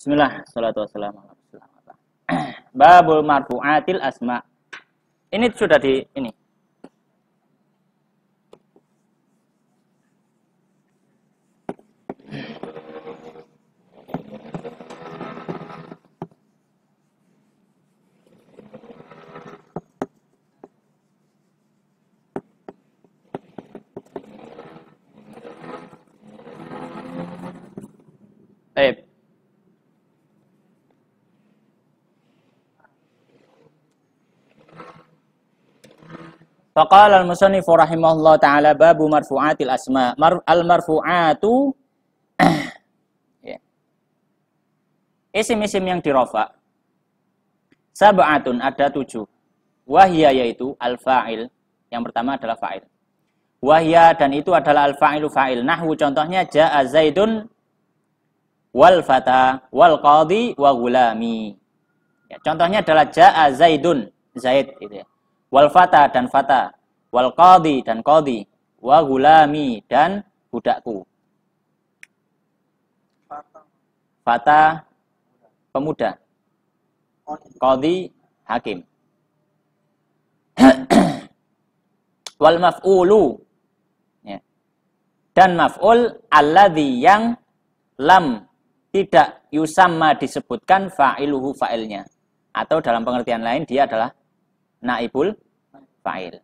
Bismillah, salatu wassalamu Babul marfu'atil asma. Ini sudah di ini Faqala al-musannif rahimahullah taala babu marfu'atil asma. Mar al-marfu'atu ya. Isim-isim yang dirofa Sab'atun ada tujuh Wahya yaitu al-fa'il Yang pertama adalah fa'il Wahya dan itu adalah al-fa'ilu fa'il Nahwu contohnya Ja'a Zaidun Wal fata Wal qadi Wa gulami ya, Contohnya adalah Ja'a Zaidun Zaid gitu ya wal fata dan fata, wal qadi dan qadi, wa gulami dan budakku. Fata pemuda. Qadi hakim. wal maf'ulu ya. dan maf'ul alladhi yang lam tidak yusamma disebutkan fa'iluhu fa'ilnya atau dalam pengertian lain dia adalah naibul fa'il.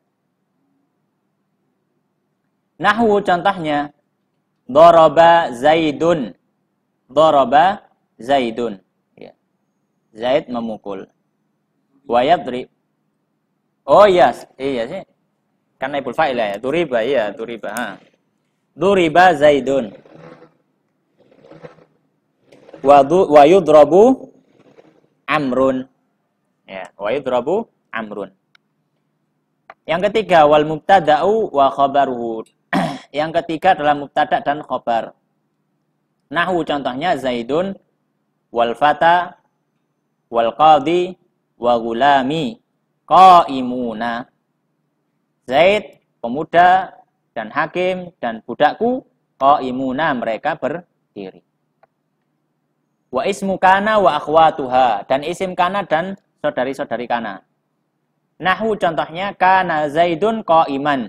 Nahwu contohnya Doroba Zaidun. Doroba Zaidun. Ya. Zaid memukul. Wayadri. Oh iya, iya sih. Kan naibul fa'il ya. Duriba, iya, duriba. Ha. Duriba Zaidun. Wadu, wa yudrabu Amrun. Ya, wa yudrabu amrun. Yang ketiga wal mubtada'u wa khabaruhu. yang ketiga adalah mubtada dan khabar. Nahwu contohnya Zaidun wal fata wal qadi wa gulami qaimuna. Zaid pemuda dan hakim dan budakku qaimuna mereka berdiri. Wa ismu kana wa akhwatuha dan isim kana dan saudari-saudari kana. Nahu contohnya kana Zaidun iman.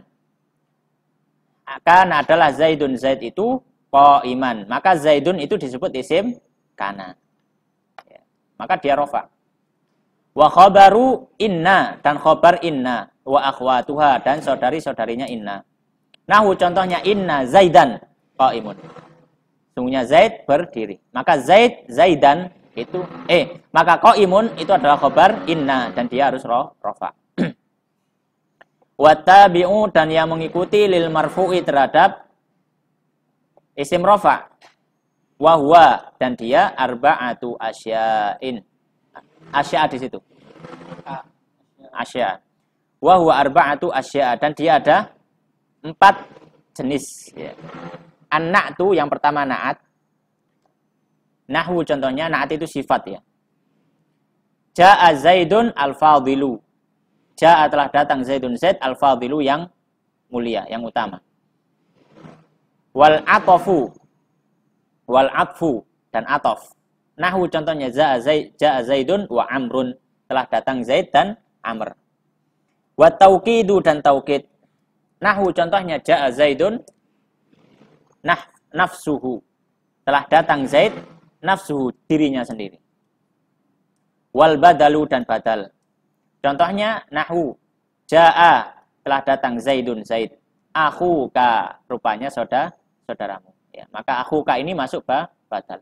Ah, kana adalah Zaidun Zaid itu iman. Maka Zaidun itu disebut isim kana. Ya. Maka dia rofa. Wa khobaru inna dan khobar inna wa akhwatuha dan saudari-saudarinya inna. Nahu contohnya inna Zaidan imun. Sungguhnya Zaid berdiri. Maka Zaid Zaidan itu eh maka kau imun itu adalah khobar inna dan dia harus roh rofa watabi'u dan yang mengikuti lil marfu'i terhadap isim rofa wahwa dan dia arba'atu asyain asya di situ asya wahwa arba'atu asya dan dia ada empat jenis ya. anak tuh yang pertama naat Nahwu contohnya, naat itu sifat ya. Ja'a Zaidun al-fadilu. Ja'a telah datang Zaidun Zaid al-fadilu yang mulia, yang utama. Wal atofu. Wal atfu. Dan atof. Nahwu contohnya, Ja'a Zaid, ja Zaidun wa Amrun. Telah datang Zaid dan Amr. Wa tauqidu dan taukid. Nahwu contohnya, Ja'a Zaidun nah, nafsuhu. Telah datang Zaid nafsu dirinya sendiri. Wal badalu dan badal. Contohnya nahu jaa telah datang Zaidun Zaid. Aku ka rupanya saudara saudaramu. Ya, maka ka ini masuk ba badal.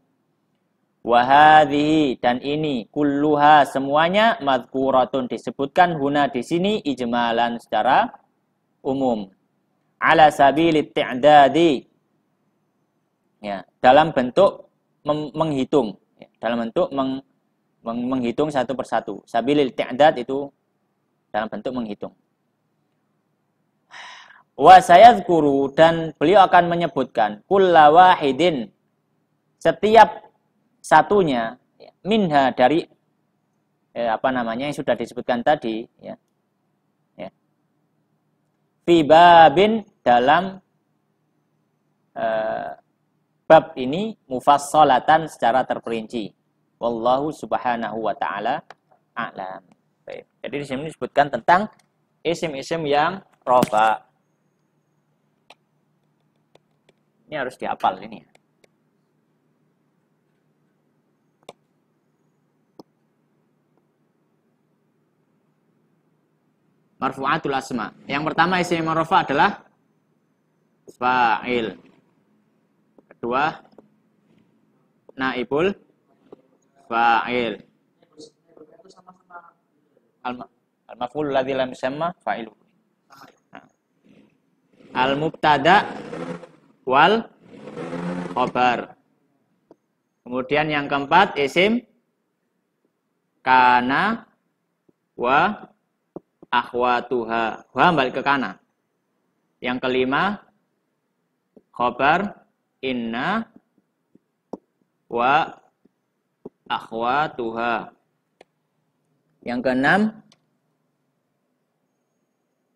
Wahadi dan ini kulluha semuanya madkuratun disebutkan huna di sini ijmalan secara umum. Ala sabili ti'dadi. Ya, dalam bentuk menghitung dalam bentuk meng, meng, menghitung satu persatu. Sabilil ti'dad itu dalam bentuk menghitung. Wa sayadhkuru dan beliau akan menyebutkan kulla wahidin setiap satunya ya, minha dari ya, apa namanya yang sudah disebutkan tadi ya. ya. Fi babin dalam eh, bab ini mufassalatan secara terperinci. Wallahu subhanahu wa ta'ala a'lam. Baik. Jadi di sini disebutkan tentang isim-isim yang rofa. Ini harus dihafal ini. Marfu'atul asma. Yang pertama isim marfa adalah fa'il kedua naibul fa'il al-maf'ul ladzi lam yusamma fa'ilu nah. al-mubtada wal khabar kemudian yang keempat isim kana wa akhwatuha wa balik ke kana yang kelima khabar inna wa akhwatuha. Yang keenam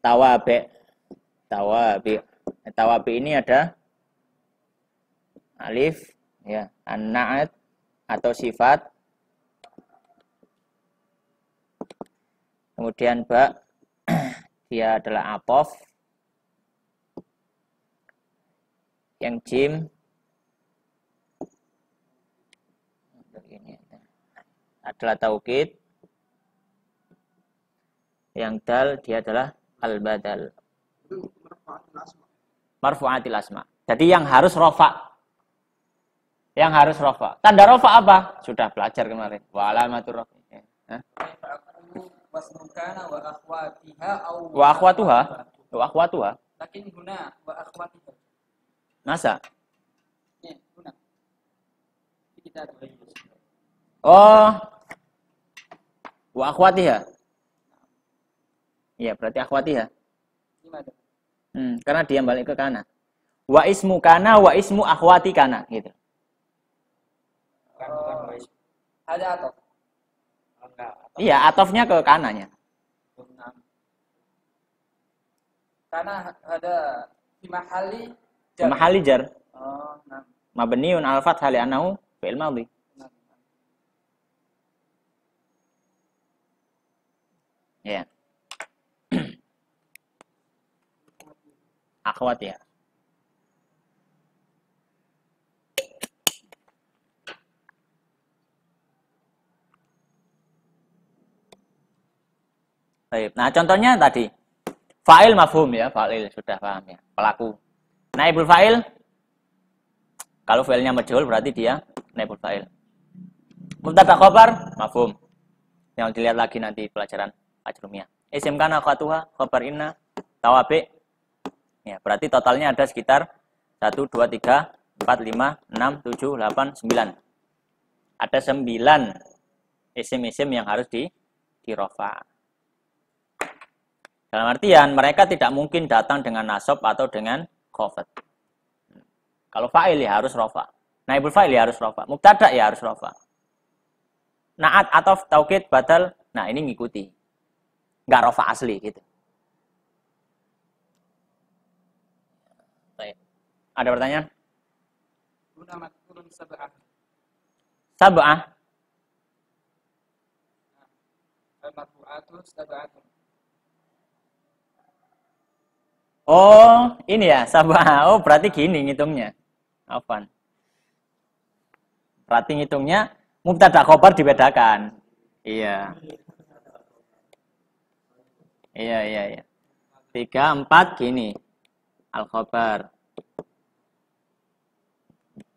tawabe. Tawabe. Eh, tawabe ini ada alif ya, an-na'at atau sifat. Kemudian ba dia adalah apof. Yang jim adalah taukid. Yang dal dia adalah al-badal. Marfu'atil asma. Jadi yang harus rofa. Yang harus rofa. Tanda rofa apa? Sudah belajar kemarin. Wa rofa. Eh, wa akhwatuha. Wa akhwatuha. Lakin eh, guna wa akhwatuha. Oh, Wa akhwatiha. Iya, iya berarti akhwatiha. Hmm, karena dia balik ke kana. Wa ismu kana wa ismu akhwati kana gitu. Kan, kan, kan. ada atof. Iya, atofnya ke kananya. Karena ada mahali jar. Mahali jar. Oh, nah. Mabniun al-fathah li annahu fi'il ya akhwat ya Baik. Nah, contohnya tadi fa'il mafhum ya, fa'il sudah paham ya, pelaku. Naibul fa'il kalau fa'ilnya majhul berarti dia naibul fa'il. Mubtada koper mafhum. Yang dilihat lagi nanti pelajaran ajrumiyah. Isim kana khatuha khobar inna tawabe. Ya, berarti totalnya ada sekitar 1 2 3 4 5 6 7 8 9. Ada 9 isim-isim yang harus di dirofa. Dalam artian mereka tidak mungkin datang dengan nasab atau dengan khofat. Kalau fa'il ya harus rofa. Naibul fa'il ya harus rofa. Mubtada ya harus rofa. Naat atau taukid batal. Nah, ini ngikuti nggak rofa asli gitu. Ada pertanyaan? Sabah. Sabah. Oh, ini ya sabah. Oh, berarti gini ngitungnya. Afan. Berarti ngitungnya mubtada khobar dibedakan. Iya. Iya, iya, iya. Tiga, empat, gini. Al-khobar.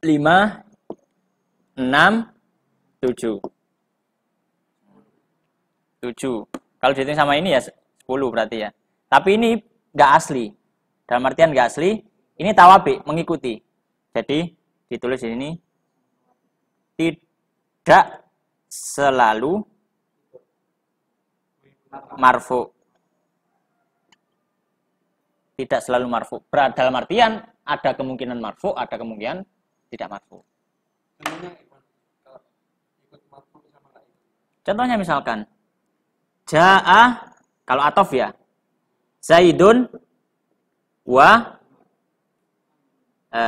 Lima, enam, tujuh. Tujuh. Kalau dihitung sama ini ya sepuluh berarti ya. Tapi ini nggak asli. Dalam artian nggak asli, ini tawabi, mengikuti. Jadi, ditulis di sini, tidak selalu marfu tidak selalu marfu. Dalam artian ada kemungkinan marfu, ada kemungkinan tidak marfu. Contohnya misalkan jaa kalau atof ya Zaidun wa e,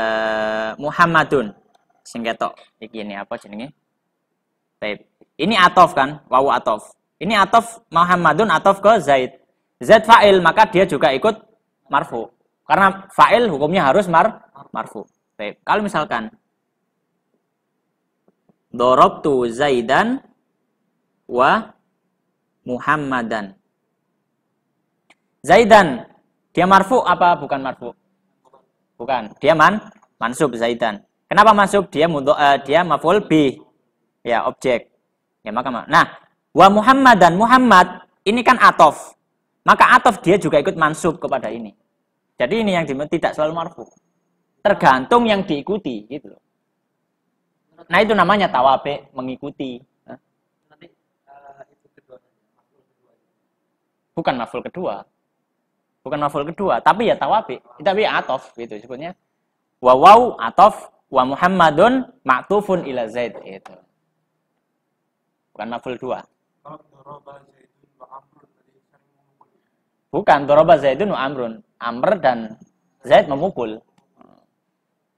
Muhammadun singketok iki ini apa jenenge? Baik. Ini atof kan, wawu atof. Ini atof Muhammadun atof ke Zaid. Zaid fa'il maka dia juga ikut marfu. Karena fa'il hukumnya harus mar marfu. Baik. Kalau misalkan Dorobtu Zaidan wa Muhammadan. Zaidan, dia marfu apa bukan marfu? Bukan. Dia man mansub Zaidan. Kenapa mansub? Dia mudo, uh, dia maful bi. Ya, objek. Ya, maka nah, wa Muhammadan Muhammad ini kan atof. Maka atof dia juga ikut mansub kepada ini. Jadi ini yang dimaksud tidak selalu marfu. Tergantung yang diikuti gitu loh. Nah itu namanya tawabe mengikuti. Eh, Bukan maful kedua. Bukan maful kedua, tapi ya tawabe. Tapi atof gitu sebutnya. Wow, atof wa Muhammadun ma'tufun ila Zaid itu. Bukan maful dua. Bukan, doroba Zaidun wa Amrun. Amr dan Zaid memukul.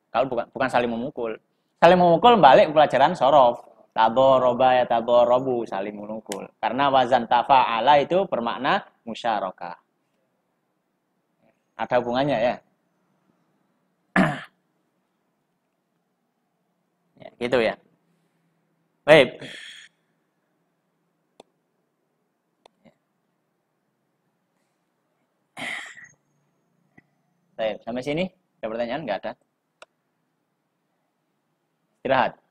Kalau bukan bukan saling memukul. Saling memukul balik pelajaran sorof. Taboroba ya taborobu saling memukul. Karena wazan tafa ala itu bermakna musyaroka Ada hubungannya ya. ya gitu ya. Baik. Baik, sampai sini ada pertanyaan? Nggak ada. Istirahat.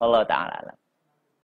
Allah Ta'ala.